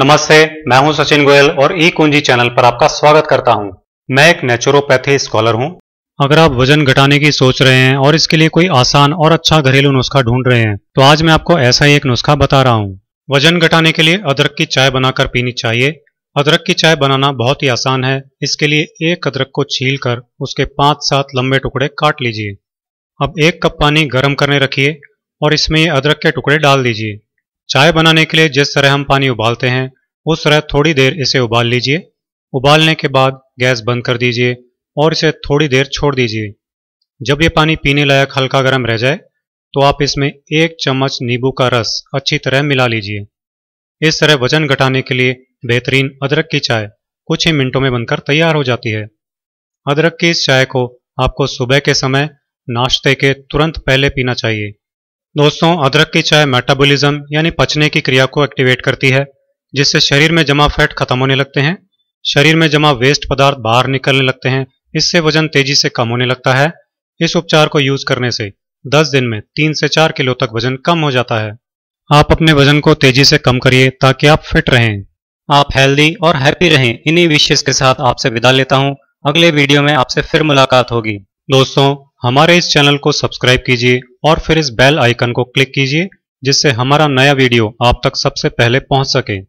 नमस्ते मैं हूं सचिन गोयल और ई कुंजी चैनल पर आपका स्वागत करता हूं मैं एक नेचुरोपैथी स्कॉलर हूं अगर आप वजन घटाने की सोच रहे हैं और इसके लिए कोई आसान और अच्छा घरेलू नुस्खा ढूंढ रहे हैं तो आज मैं आपको ऐसा ही एक नुस्खा बता रहा हूं वजन घटाने के लिए अदरक की चाय बनाकर पीनी चाहिए अदरक की चाय बनाना बहुत ही आसान है इसके लिए एक अदरक को छील कर उसके पाँच सात लंबे टुकड़े काट लीजिए अब एक कप पानी गर्म करने रखिए और इसमें अदरक के टुकड़े डाल दीजिए चाय बनाने के लिए जिस तरह हम पानी उबालते हैं उस तरह थोड़ी देर इसे उबाल लीजिए उबालने के बाद गैस बंद कर दीजिए और इसे थोड़ी देर छोड़ दीजिए जब ये पानी पीने लायक हल्का गर्म रह जाए तो आप इसमें एक चम्मच नींबू का रस अच्छी तरह मिला लीजिए इस तरह वजन घटाने के लिए बेहतरीन अदरक की चाय कुछ ही मिनटों में बनकर तैयार हो जाती है अदरक की इस चाय को आपको सुबह के समय नाश्ते के तुरंत पहले पीना चाहिए दोस्तों अदरक की चाय मेटाबॉलिज्म यानी पचने की क्रिया को एक्टिवेट करती है जिससे शरीर में जमा फैट खत्म होने लगते हैं शरीर में जमा वेस्ट पदार्थ बाहर निकलने लगते हैं इससे वजन तेजी से कम होने लगता है इस उपचार को यूज करने से 10 दिन में 3 से 4 किलो तक वजन कम हो जाता है आप अपने वजन को तेजी से कम करिए ताकि आप फिट रहें आप हेल्दी और हैप्पी रहें इन्हीं विशेष के साथ आपसे विदा लेता हूँ अगले वीडियो में आपसे फिर मुलाकात होगी दोस्तों हमारे इस चैनल को सब्सक्राइब कीजिए और फिर इस बेल आइकन को क्लिक कीजिए जिससे हमारा नया वीडियो आप तक सबसे पहले पहुंच सके